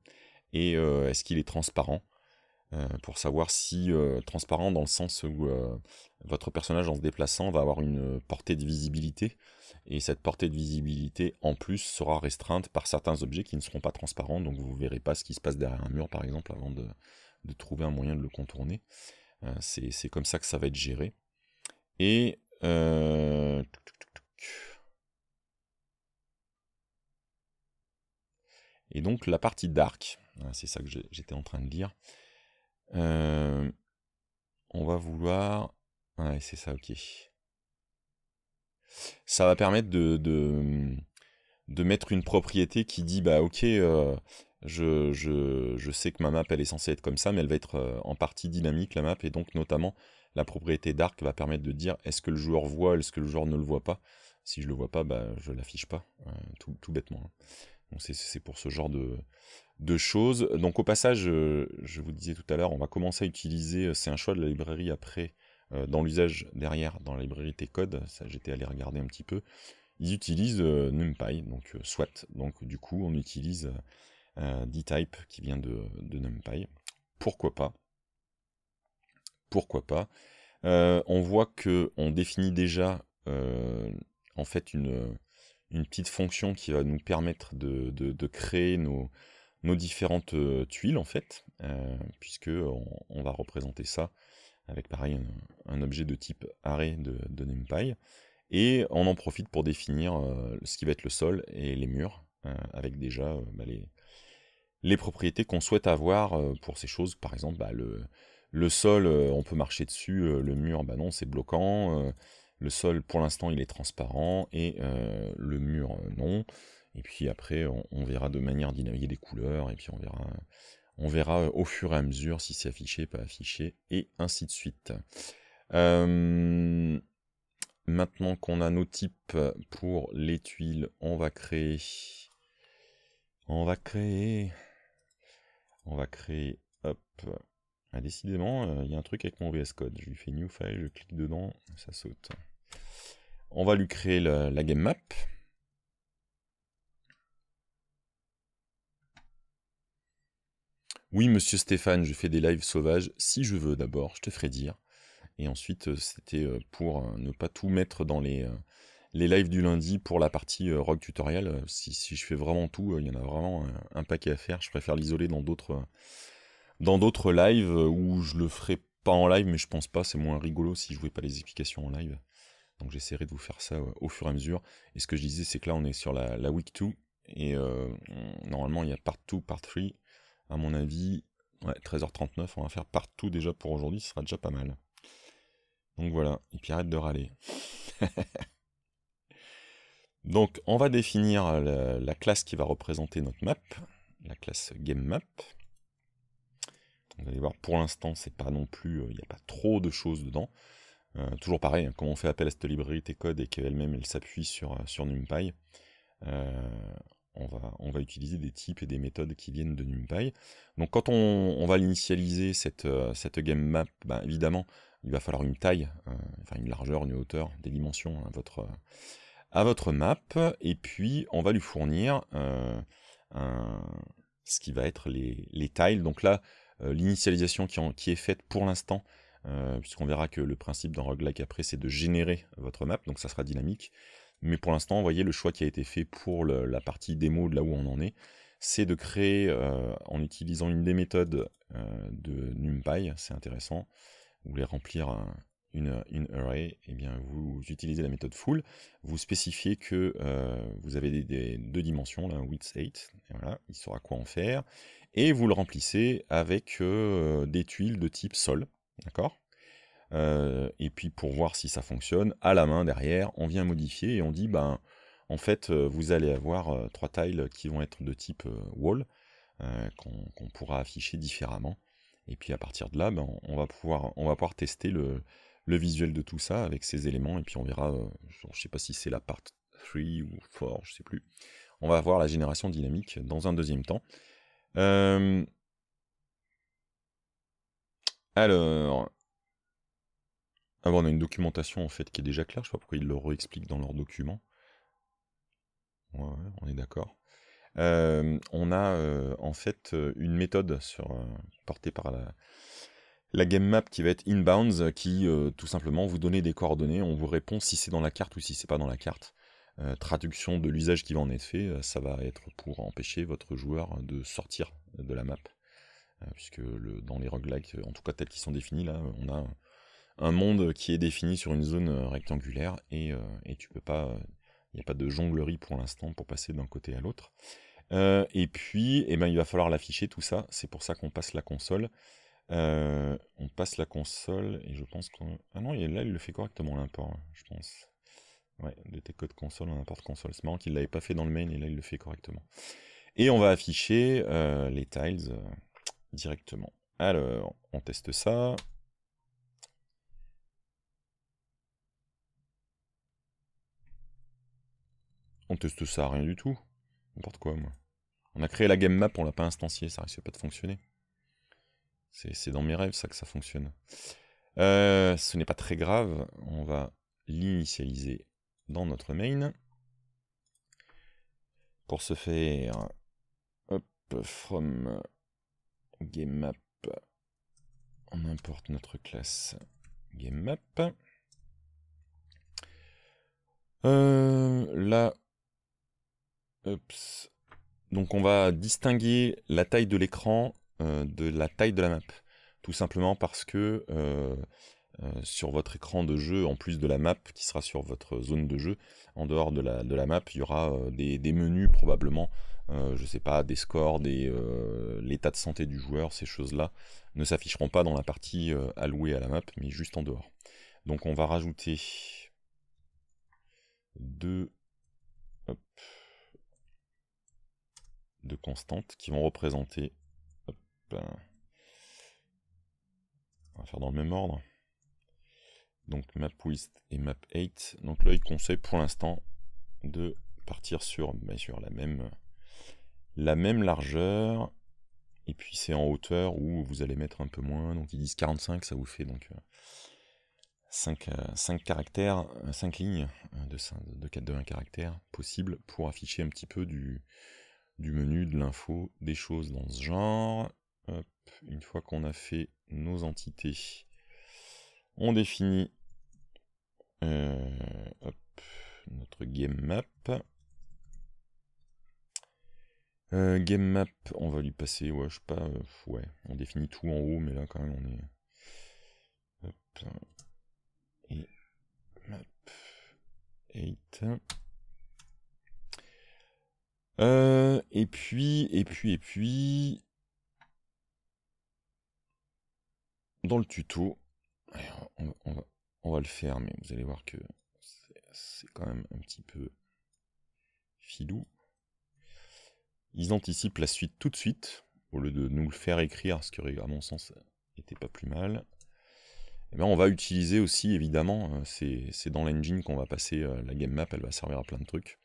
Et est-ce qu'il est transparent Pour savoir si transparent dans le sens où votre personnage en se déplaçant va avoir une portée de visibilité et cette portée de visibilité en plus sera restreinte par certains objets qui ne seront pas transparents, donc vous ne verrez pas ce qui se passe derrière un mur par exemple avant de, de trouver un moyen de le contourner. Euh, c'est comme ça que ça va être géré. Et... Euh, Et donc la partie dark, ah, c'est ça que j'étais en train de lire. Euh, on va vouloir... Ouais, c'est ça, ok. Ça va permettre de, de, mettre une propriété qui dit, bah ok, je, sais que ma map elle est censée être comme ça, mais elle va être euh, en partie dynamique la map, et donc notamment la propriété dark va permettre de dire est-ce que le joueur voit, est-ce que le joueur ne le voit pas. Si je le vois pas, bah, je l'affiche pas, euh, tout, bêtement. Hein. Donc c'est pour ce genre de, choses. Donc au passage, euh, je vous disais tout à l'heure, on va commencer à utiliser, c'est un choix de la librairie après, dans l'usage derrière, dans la librairie T-Code, ça j'étais allé regarder un petit peu, ils utilisent NumPy, donc SWAT. Donc du coup on utilise... Euh, dtype type qui vient de, de NumPy. Pourquoi pas Pourquoi pas euh, On voit que on définit déjà euh, en fait une, petite fonction qui va nous permettre de, créer nos, nos différentes tuiles en fait, puisque on, va représenter ça avec pareil un, objet de type arrêt de, de, NumPy, et on en profite pour définir ce qui va être le sol et les murs, avec déjà bah, les, les propriétés qu'on souhaite avoir euh, pour ces choses. Par exemple, bah, le, sol, euh, on peut marcher dessus, euh, le mur, bah non, c'est bloquant. le sol, pour l'instant, il est transparent et le mur, non. Et puis après, on, verra de manière dynamique les des couleurs et puis on verra, on verra au fur et à mesure si c'est affiché, pas affiché et ainsi de suite. maintenant qu'on a nos types pour les tuiles, on va créer on va créer... On va créer... Hop. Ah, décidément, euh, il y a un truc avec mon VS Code. Je lui fais New File, je clique dedans, ça saute. On va lui créer la game map. Oui, monsieur Stéphane, je fais des lives sauvages, si je veux d'abord, je te ferai dire. Et ensuite, euh, c'était euh, pour ne pas tout mettre dans les, les lives du lundi pour la partie euh, rock tutoriel. Euh, si, je fais vraiment tout, euh, il y en a vraiment un paquet à faire. Je préfère l'isoler dans d'autres dans d'autres lives où je le ferai pas en live, mais je pense pas. C'est moins rigolo si je jouais pas les explications en live. Donc j'essaierai de vous faire ça au fur et à mesure. Et ce que je disais, c'est que là, on est sur la, week 2. Et normalement, il y a part 2, part 3. À mon avis, 13h39, on va faire part 2 déjà pour aujourd'hui. Ce sera déjà pas mal. Donc voilà. Et puis arrête de râler. Donc on va définir euh, la classe qui va représenter notre map, la classe GameMap. Vous allez voir, pour l'instant, c'est pas non plus, il euh, n'y a pas trop de choses dedans. Euh, toujours pareil, hein, comment on fait appel à cette librairie T-code et qu'elle-même elle, s'appuie sur, sur NumPy, on, va, on va utiliser des types et des méthodes qui viennent de NumPy. Donc quand on, va l'initialiser, cette, cette game map, bah, évidemment, il va falloir une taille, enfin une largeur, une hauteur, des dimensions, hein, votre, à votre map, et puis on va lui fournir euh, ce qui va être les, tiles. Donc là, euh, l'initialisation qui, qui, est faite pour l'instant, euh, puisqu'on verra que le principe d'un roguelike après, c'est de générer votre map, donc ça sera dynamique. Mais pour l'instant, vous voyez, le choix qui a été fait pour la partie démo de là où on en est, c'est de créer, en utilisant une des méthodes de NumPy, c'est intéressant, vous les remplir une, array, et eh bien vous utilisez la méthode full, vous spécifiez que euh, vous avez des, deux dimensions, là, width 8, et voilà, il saura quoi en faire, et vous le remplissez avec euh, des tuiles de type sol, d'accord euh, Et puis pour voir si ça fonctionne, à la main derrière, on vient modifier et on dit, ben, en fait, vous allez avoir trois tiles qui vont être de type wall, qu'on pourra afficher différemment. Et puis à partir de là, ben, on, va pouvoir, on va pouvoir tester le, le visuel de tout ça avec ces éléments, et puis on verra, euh, je sais pas si c'est la part 3 ou 4, je sais plus. On va voir la génération dynamique dans un deuxième temps. Euh, alors... Ah on a une documentation en fait qui est déjà claire, je ne sais pas pourquoi ils le réexpliquent dans leur document. on est d'accord. Euh, on a en fait une méthode sur, portée par la, la game map qui va être inbounds, euh, qui euh, tout simplement vous donne des coordonnées, on vous répond si c'est dans la carte ou si c'est pas dans la carte. Euh, traduction de l'usage qui va en être fait, ça va être pour empêcher votre joueur de sortir de la map. puisque dans les roguelikes, en tout cas tels qui sont définis là, on a un monde qui est défini sur une zone rectangulaire et, tu peux pas. Il n'y a pas de jonglerie pour l'instant pour passer d'un côté à l'autre. et puis, eh ben, il va falloir l'afficher tout ça, c'est pour ça qu'on passe la console. Euh, on passe la console et je pense qu'on... Ah non, là il le fait correctement l'import, je pense. Ouais, de tes codes console on importe console. C'est marrant qu'il ne l'avait pas fait dans le main et là il le fait correctement. Et on va afficher euh, les tiles euh, directement. Alors, on teste ça. On teste ça, rien du tout. N'importe quoi, moi. On a créé la game map, on l'a pas instancié ça risque pas de fonctionner. C'est dans mes rêves, ça, que ça fonctionne. Euh, ce n'est pas très grave. On va l'initialiser dans notre main. Pour ce faire, hop, from game map, on importe notre classe game map. Euh, là, donc on va distinguer la taille de l'écran euh, de la taille de la map. Tout simplement parce que euh, euh, sur votre écran de jeu, en plus de la map qui sera sur votre zone de jeu, en dehors de la, de la map, il y aura des, menus probablement je sais pas, des scores, des, l'état de santé du joueur, ces choses-là ne s'afficheront pas dans la partie allouée à la map, mais juste en dehors. Donc on va rajouter deux, hop, deux constantes qui vont représenter euh, on va faire dans le même ordre. Donc map MapWist et Map8. Donc là, il conseille pour l'instant de partir ben, sur, la même, la même largeur. Et puis c'est en hauteur où vous allez mettre un peu moins. Donc ils disent 45, ça vous fait donc 5, euh, 5 euh, caractères, 5 lignes de, 5, de, 4, de 1 caractère possible pour afficher un petit peu du, du menu, de l'info, des choses dans ce genre une fois qu'on a fait nos entités, on définit euh, notre game map. Euh, game map, on va lui passer, ouais, je sais pas, euh, ouais, on définit tout en haut, mais là quand même on est. Et map et puis, et puis, et puis, dans le tuto. On, va, le faire, mais vous allez voir que c'est quand même un petit peu filou. Ils anticipent la suite tout de suite, au lieu de nous le faire écrire, ce qui aurait, à mon sens, n'était pas plus mal. Et eh ben, on va utiliser aussi, évidemment, euh, c'est dans l'engine qu'on va passer euh, la game map, elle va servir à plein de trucs.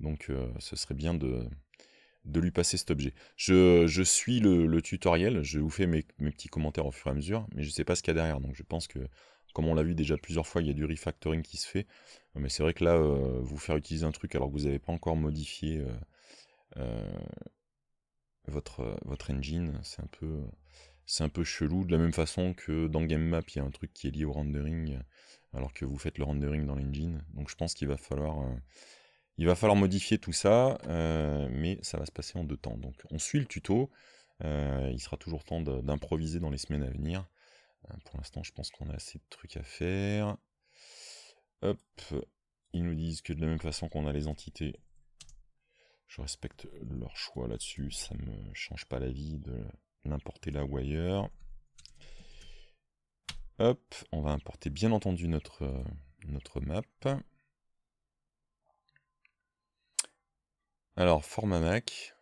Donc euh, ce serait bien de, de lui passer cet objet. Je, suis le, tutoriel, je vous fais mes, mes, petits commentaires au fur et à mesure, mais je ne sais pas ce qu'il y a derrière, donc je pense que, comme on l'a vu déjà plusieurs fois, il y a du refactoring qui se fait, mais c'est vrai que là, euh, vous faire utiliser un truc alors que vous n'avez pas encore modifié euh, euh, votre, votre engine, c'est un peu... C'est un peu chelou, de la même façon que dans game map, il y a un truc qui est lié au rendering, alors que vous faites le rendering dans l'engine. Donc je pense qu'il va falloir il va falloir modifier tout ça, euh, mais ça va se passer en deux temps. Donc on suit le tuto, euh, il sera toujours temps d'improviser dans les semaines à venir. Euh, pour l'instant, je pense qu'on a assez de trucs à faire. Hop, ils nous disent que de la même façon qu'on a les entités, je respecte leur choix là-dessus, ça ne me change pas la vie de l'importer là ou ailleurs. Hop, on va importer bien entendu notre, notre map. Alors, Formamac,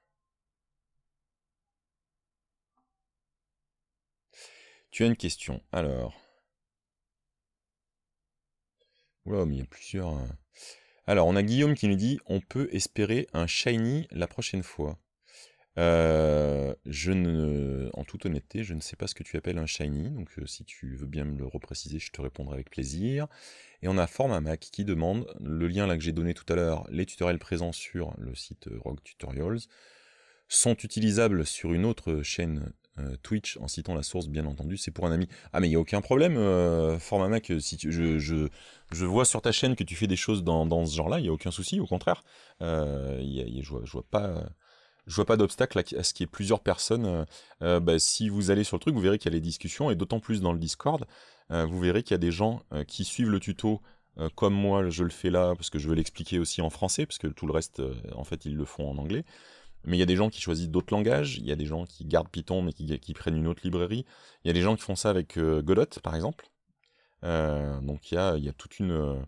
Tu as une question. Alors. il y a plusieurs. Hein. Alors, on a Guillaume qui nous dit on peut espérer un shiny la prochaine fois. Euh, je ne, en toute honnêteté, je ne sais pas ce que tu appelles un shiny, donc euh, si tu veux bien me le repréciser, je te répondrai avec plaisir. Et on a Formamac qui demande le lien là que j'ai donné tout à l'heure, les tutoriels présents sur le site euh, Rogue Tutorials sont utilisables sur une autre chaîne Twitch en citant la source, bien entendu, c'est pour un ami. Ah mais il n'y a aucun problème, Formamac, si je, vois sur ta chaîne que tu fais des choses dans, ce genre-là, il n'y a aucun souci, au contraire, je, vois, je vois pas je vois pas d'obstacle à, ce qu'il y ait plusieurs personnes. Euh, euh, bah, si vous allez sur le truc, vous verrez qu'il y a des discussions, et d'autant plus dans le Discord, euh, vous verrez qu'il y a des gens qui suivent le tuto comme moi, je le fais là, parce que je veux l'expliquer aussi en français, parce que tout le reste, en fait, ils le font en anglais. Mais il y a des gens qui choisissent d'autres langages, il y a des gens qui gardent Python mais qui, prennent une autre librairie, il y a des gens qui font ça avec Godot, par exemple. donc il y a toute une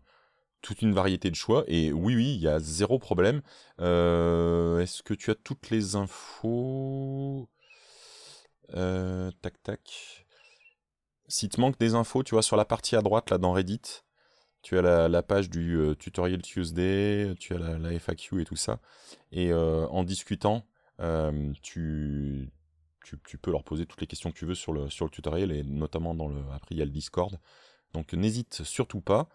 toute une variété de choix. Et oui, oui, il y a zéro problème. Euh, est-ce que tu as toutes les infos euh, Tac, tac. Si te manque des infos, tu vois, sur la partie à droite, là, dans Reddit, tu as la, page du euh, tutoriel Tuesday, tu as la, FAQ et tout ça. Et en discutant, tu, tu, peux leur poser toutes les questions que tu veux sur le, sur le tutoriel, et notamment dans le... Après, il y a le Discord. Donc n'hésite surtout pas.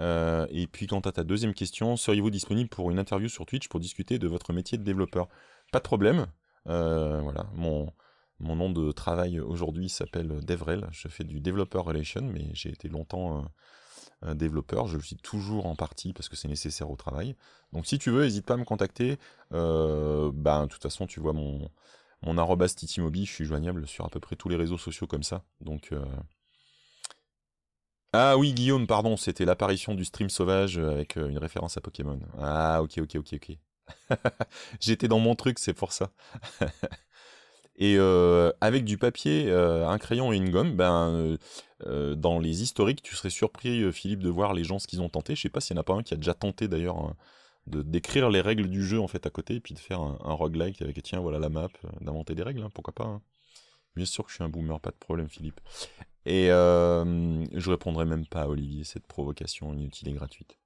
Euh, et puis quant à ta deuxième question, seriez-vous disponible pour une interview sur Twitch pour discuter de votre métier de développeur Pas de problème. Euh, voilà, mon, nom de travail aujourd'hui s'appelle Devrel. Je fais du Developer Relation, mais j'ai été longtemps euh, développeur. Je le suis toujours en partie parce que c'est nécessaire au travail. Donc si tu veux, n'hésite pas à me contacter. Bah, de toute façon, tu vois mon, mon arrobas Titimobi. Je suis joignable sur à peu près tous les réseaux sociaux comme ça. Donc ah oui, Guillaume, pardon, c'était l'apparition du stream sauvage euh, avec euh, une référence à Pokémon. Ah, ok, ok, ok, ok. J'étais dans mon truc, c'est pour ça. et euh, avec du papier, un crayon et une gomme, ben, dans les historiques, tu serais surpris, Philippe, de voir les gens ce qu'ils ont tenté. Je sais pas s'il n'y en a pas un qui a déjà tenté d'ailleurs hein, de décrire les règles du jeu en fait à côté et puis de faire un, roguelike avec tiens voilà la map, d'inventer des règles, hein, pourquoi pas. Hein. Bien sûr que je suis un boomer, pas de problème, Philippe. Et euh, je répondrai même pas à Olivier, cette provocation inutile et gratuite.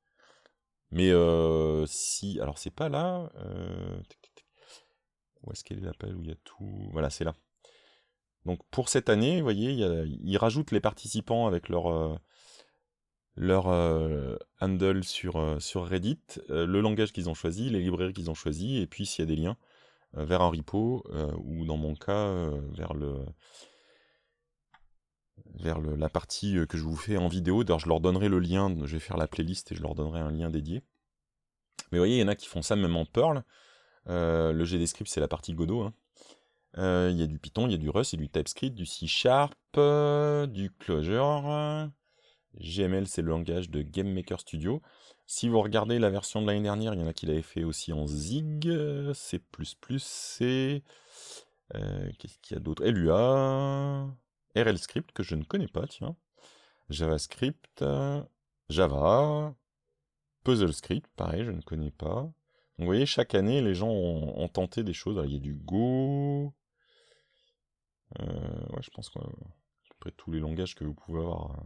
Mais euh, si. Alors, c'est pas là. Euh, où est-ce qu'elle est l'appel où il y a tout Voilà, c'est là. Donc, pour cette année, vous voyez, il ils rajoutent les participants avec leur. Euh, leur handle sur, sur Reddit, le langage qu'ils ont choisi, les librairies qu'ils ont choisi, et puis s'il y a des liens vers un repo, ou dans mon cas, vers le, vers la partie euh, que je vous fais en vidéo. D'ailleurs, je leur donnerai le lien, je vais faire la playlist et je leur donnerai un lien dédié. Mais vous voyez, il y en a qui font ça même en Perl. Euh, le GDScript, c'est la partie Godot. Hein. Euh, il y a du Python, il y a du Rust, il y a du TypeScript, du C Sharp, du Clojure. GML, c'est le langage de GameMaker Studio. Si vous regardez la version de l'année dernière, il y en a qui l'avaient fait aussi en Zig. C++, c'est... Qu'est-ce qu'il y a d'autre LUA RLScript, que je ne connais pas, tiens. JavaScript, euh, Java, Java, PuzzleScript, pareil, je ne connais pas. vous voyez, chaque année, les gens ont, tenté des choses. il y a du Go. Euh, ouais, je pense qu'à près tous les langages que vous pouvez avoir. Euh,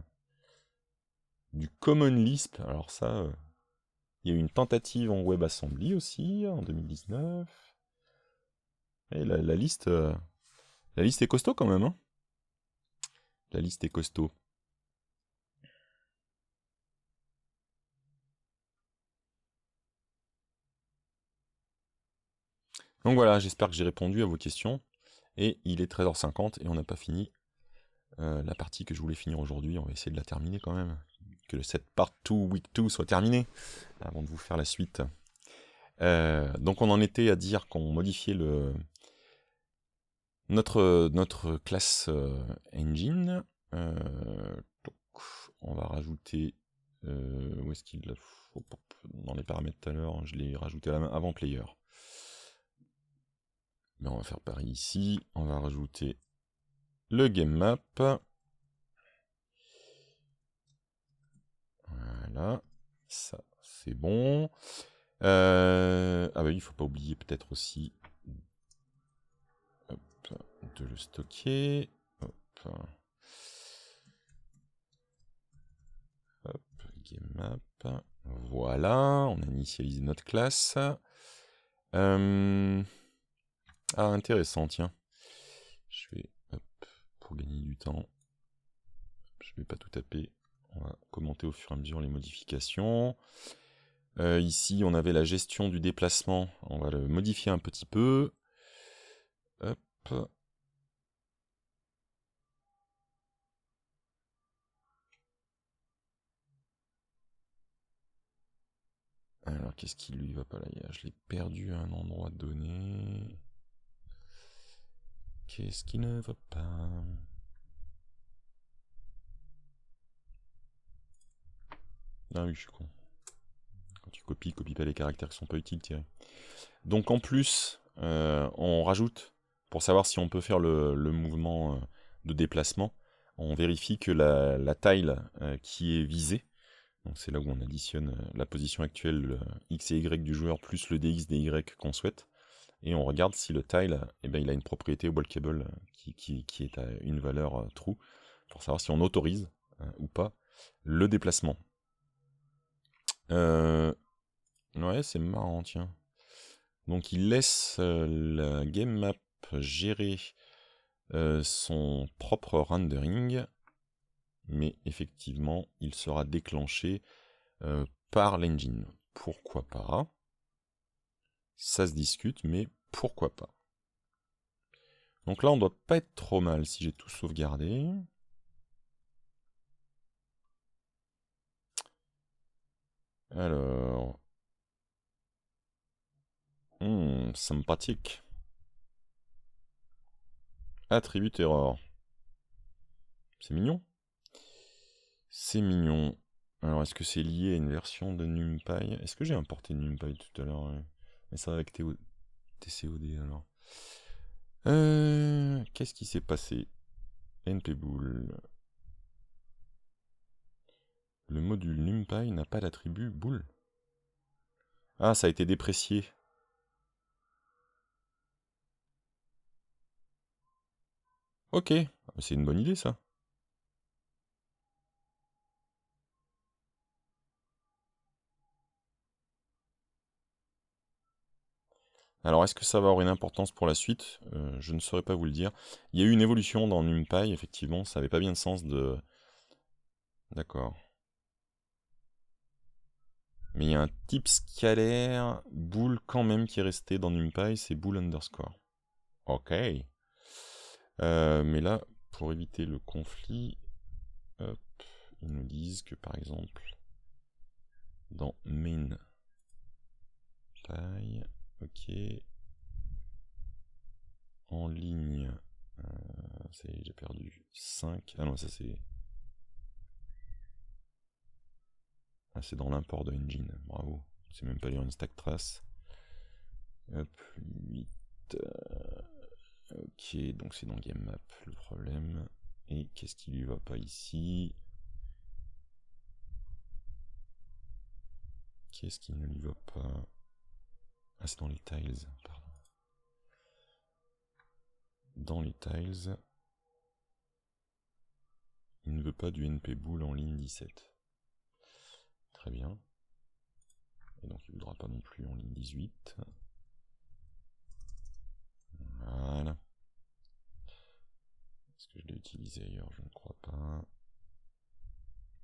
du Common Lisp, alors ça, il y a eu une tentative en WebAssembly aussi, en 2019. Et la, liste, la liste est costaud quand même, hein. La liste est costaud. Donc voilà, j'espère que j'ai répondu à vos questions. Et il est 13h50 et on n'a pas fini euh, la partie que je voulais finir aujourd'hui. On va essayer de la terminer quand même. Que le set part 2, week 2 soit terminé avant de vous faire la suite. Euh, donc on en était à dire qu'on modifiait le, notre, notre classe euh, engine, euh, on va rajouter, euh, où est-ce qu'il faut Dans les paramètres tout à l'heure, hein, je l'ai rajouté à la main avant player. Mais on va faire pareil ici, on va rajouter le game map. Voilà, ça c'est bon. ah bah oui, il faut pas oublier peut-être aussi de le stocker. Voilà, on a initialisé notre classe. Euh, ah, intéressant, tiens. Je vais, pour gagner du temps, je vais pas tout taper. On va commenter au fur et à mesure les modifications. Euh, ici, on avait la gestion du déplacement. On va le modifier un petit peu. Hop, Alors, qu'est-ce qui lui va pas là Je l'ai perdu à un endroit donné. Qu'est-ce qui ne va pas Ah oui, je suis con. Quand tu copies, copie pas les caractères qui sont pas utiles, Thierry. Donc en plus, euh, on rajoute, pour savoir si on peut faire le, mouvement euh, de déplacement, on vérifie que la, taille euh, qui est visée donc c'est là où on additionne euh, la position actuelle euh, x et y du joueur plus le dx dy qu'on souhaite. Et on regarde si le tile eh ben, il a une propriété walkable euh, qui, qui, qui est à une valeur true pour savoir si on autorise hein, ou pas le déplacement. Ouais, c'est marrant, tiens. Donc il laisse la game map gérer son propre rendering mais effectivement, il sera déclenché euh, par l'engine. Pourquoi pas Ça se discute, mais pourquoi pas Donc là, on ne doit pas être trop mal si j'ai tout sauvegardé. Alors... Hum, sympathique. Attribute Error. C'est mignon. C'est mignon. Alors, est-ce que c'est lié à une version de NumPy Est-ce que j'ai importé NumPy tout à l'heure euh Mais ça avec TCOD alors. Euh, qu'est-ce qui s'est passé NPBool. Le module NumPy n'a pas l'attribut bool. Ah, ça a été déprécié. Ok, c'est une bonne idée ça. Alors est-ce que ça va avoir une importance pour la suite euh, Je ne saurais pas vous le dire. Il y a eu une évolution dans NumPy, effectivement, ça n'avait pas bien de sens de... D'accord. Mais il y a un type scalaire, boule quand même qui est resté dans NumPy, c'est boule underscore. Ok. Euh, mais là, pour éviter le conflit, ils nous disent que par exemple, dans main Ok. En ligne, euh, j'ai perdu 5. Ah non, ça c'est. Ah, c'est dans l'import de engine, bravo. C'est même pas lire une stack trace. Hop, 8. Euh, ok, donc c'est dans game map le problème. Et qu'est-ce qui lui va pas ici Qu'est-ce qui ne lui va pas ah, c'est dans les tiles, pardon. Dans les tiles, il ne veut pas du NP bool en ligne 17. Très bien. Et donc il ne voudra pas non plus en ligne 18. Voilà. Est-ce que je l'ai utilisé ailleurs Je ne crois pas.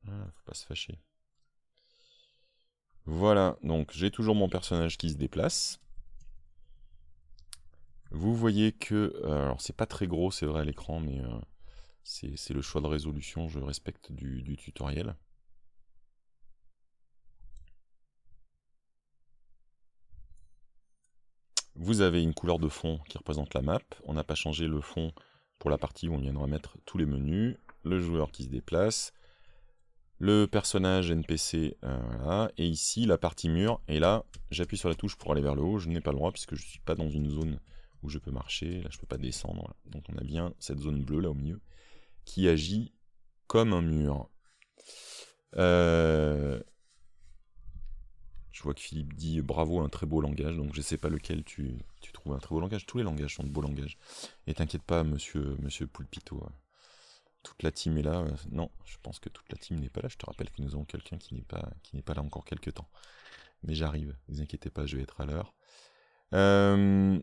Ah, faut pas se fâcher. Voilà, donc j'ai toujours mon personnage qui se déplace. Vous voyez que... Euh, alors c'est pas très gros, c'est vrai à l'écran, mais euh, c'est le choix de résolution, je respecte du, du tutoriel. Vous avez une couleur de fond qui représente la map. On n'a pas changé le fond pour la partie où on viendra mettre tous les menus. Le joueur qui se déplace le personnage NPC, euh, voilà, et ici la partie mur, et là j'appuie sur la touche pour aller vers le haut, je n'ai pas le droit puisque je ne suis pas dans une zone où je peux marcher, là je ne peux pas descendre, donc on a bien cette zone bleue là au milieu, qui agit comme un mur. Euh, je vois que Philippe dit bravo, un très beau langage, donc je ne sais pas lequel tu, trouves un très beau langage, tous les langages sont de beaux langages, et t'inquiète pas monsieur, monsieur Poulpito, euh, toute la team est là. Euh, non, je pense que toute la team n'est pas là. Je te rappelle que nous avons quelqu'un qui n'est pas, qui n'est pas là encore quelques temps. Mais j'arrive, ne vous inquiétez pas, je vais être à l'heure. Euh,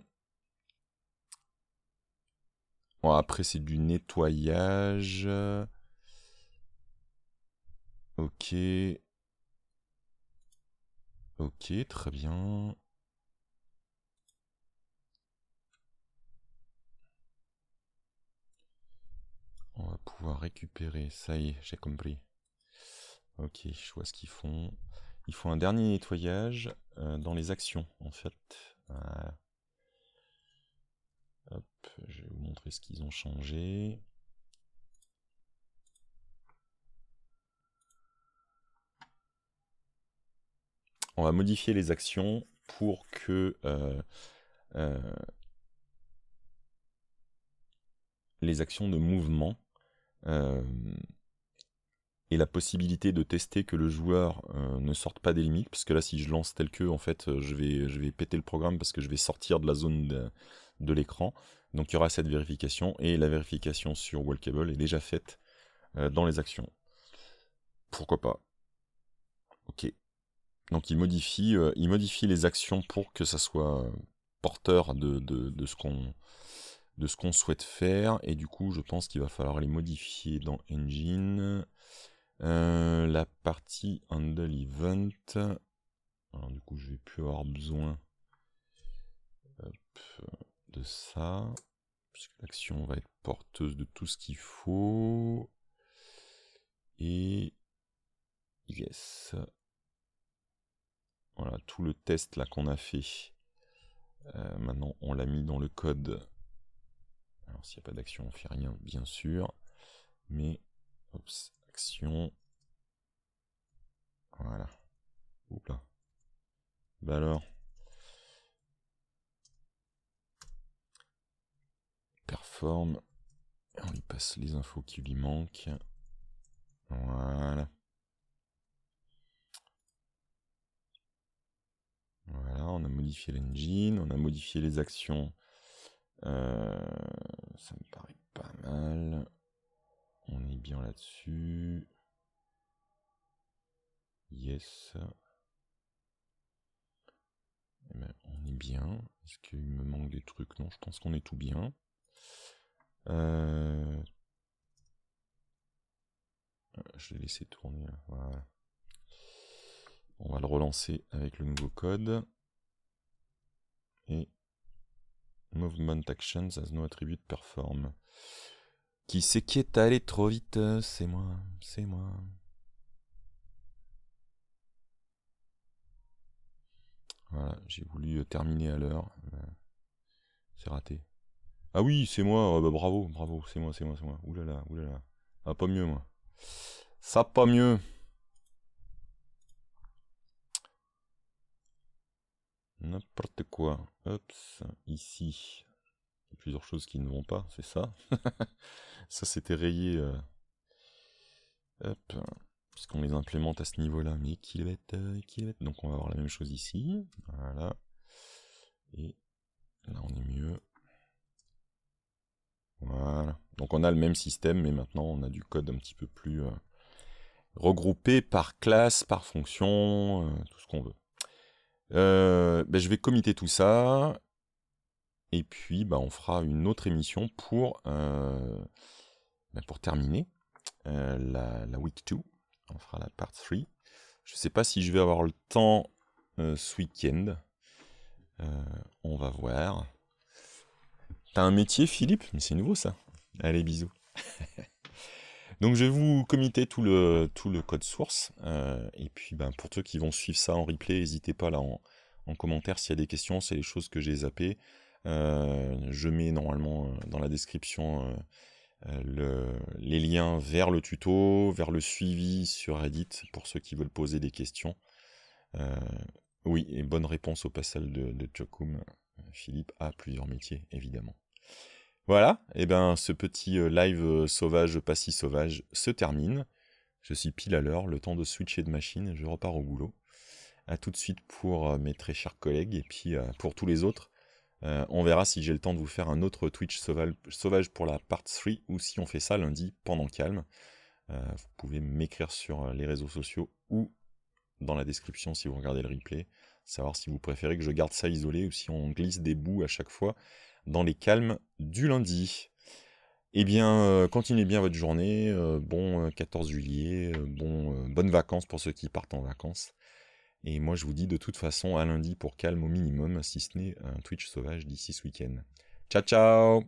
bon, après, c'est du nettoyage. Ok. Ok, très bien. récupérer. Ça y est, j'ai compris. Ok, je vois ce qu'ils font. ils font un dernier nettoyage euh, dans les actions, en fait. Euh, je vais vous montrer ce qu'ils ont changé. On va modifier les actions pour que euh, les actions de mouvement euh, et la possibilité de tester que le joueur euh, ne sorte pas des limites, parce que là si je lance tel que, en fait, euh, je vais, je vais péter le programme parce que je vais sortir de la zone de, l'écran. Donc il y aura cette vérification, et la vérification sur Walkable est déjà faite dans les actions. Pourquoi pas Ok. Donc il modifie, il modifie les actions pour que ça soit porteur de ce qu'on de ce qu'on souhaite faire, et du coup je pense qu'il va falloir les modifier dans Engine. Euh, la partie handle event. du coup je vais plus avoir besoin de ça. Puisque l'action va être porteuse de tout ce qu'il faut. Et yes. Voilà, tout le test là qu'on a fait. Euh, maintenant on l'a mis dans le code alors s'il n'y a pas d'action, on ne fait rien, bien sûr. Mais, action. Voilà. Oups là. Bah alors. Performe. On lui passe les infos qui lui manquent. Voilà. Voilà, on a modifié l'engine, on a modifié les actions euh, ça me paraît pas mal. On est bien là-dessus. Yes. Eh ben, on est bien. Est-ce qu'il me manque des trucs Non, je pense qu'on est tout bien. Euh, euh, je l'ai laissé tourner. On va le relancer avec le nouveau code. Et Movement actions has no attribute perform. Qui c'est qui est allé trop vite C'est moi, c'est moi. Voilà, j'ai voulu euh, terminer à l'heure. C'est raté. Ah oui, c'est moi, euh, bah, bravo, bravo, c'est moi, c'est moi, c'est moi. Oulala, oulala. Ah, pas mieux, moi. Ça, pas mieux. N'importe quoi. ici. Plusieurs choses qui ne vont pas, c'est ça. ça, c'était rayé. Euh. Hop. les implémente à ce niveau-là. Mais qui va être, Donc, on va avoir la même chose ici. Voilà. Et là, on est mieux. Voilà. Donc, on a le même système, mais maintenant, on a du code un petit peu plus euh, regroupé par classe, par fonction, euh, tout ce qu'on veut. Euh, ben, je vais commiter tout ça. Et puis, ben, on fera une autre émission pour, euh, ben, pour terminer euh, la, la, week 2. On fera la part 3. Je ne sais pas si je vais avoir le temps ce week-end. on va voir. T'as un métier, Philippe Mais c'est nouveau ça. Allez, bisous. Donc je vais vous committer tout le, tout le code source. Euh, et puis ben, pour ceux qui vont suivre ça en replay, n'hésitez pas là en, commentaire s'il y a des questions, c'est les choses que j'ai zappées. Euh, je mets normalement euh, dans la description les liens vers le tuto, vers le suivi sur Reddit pour ceux qui veulent poser des questions. oui, et bonne réponse au passage de, de Philippe a plusieurs métiers, évidemment. Voilà, et eh ben ce petit euh, live euh, sauvage, pas si sauvage, se termine. Je suis pile à l'heure, le temps de switcher de machine, je repars au boulot. A tout de suite pour euh, mes très chers collègues et puis pour tous les autres. on verra si j'ai le temps de vous faire un autre Twitch sauvage pour la part 3 ou si on fait ça lundi pendant calme. vous pouvez m'écrire sur les réseaux sociaux ou dans la description si vous regardez le replay, savoir si vous préférez que je garde ça isolé ou si on glisse des bouts à chaque fois dans les calmes du lundi. Eh bien, euh, continuez bien votre journée. Euh, bon 14 euh, juillet, bon, bonnes vacances pour ceux qui partent en vacances. Et moi, je vous dis de toute façon à lundi pour calme au minimum, si ce n'est un Twitch sauvage d'ici ce week-end. Ciao, ciao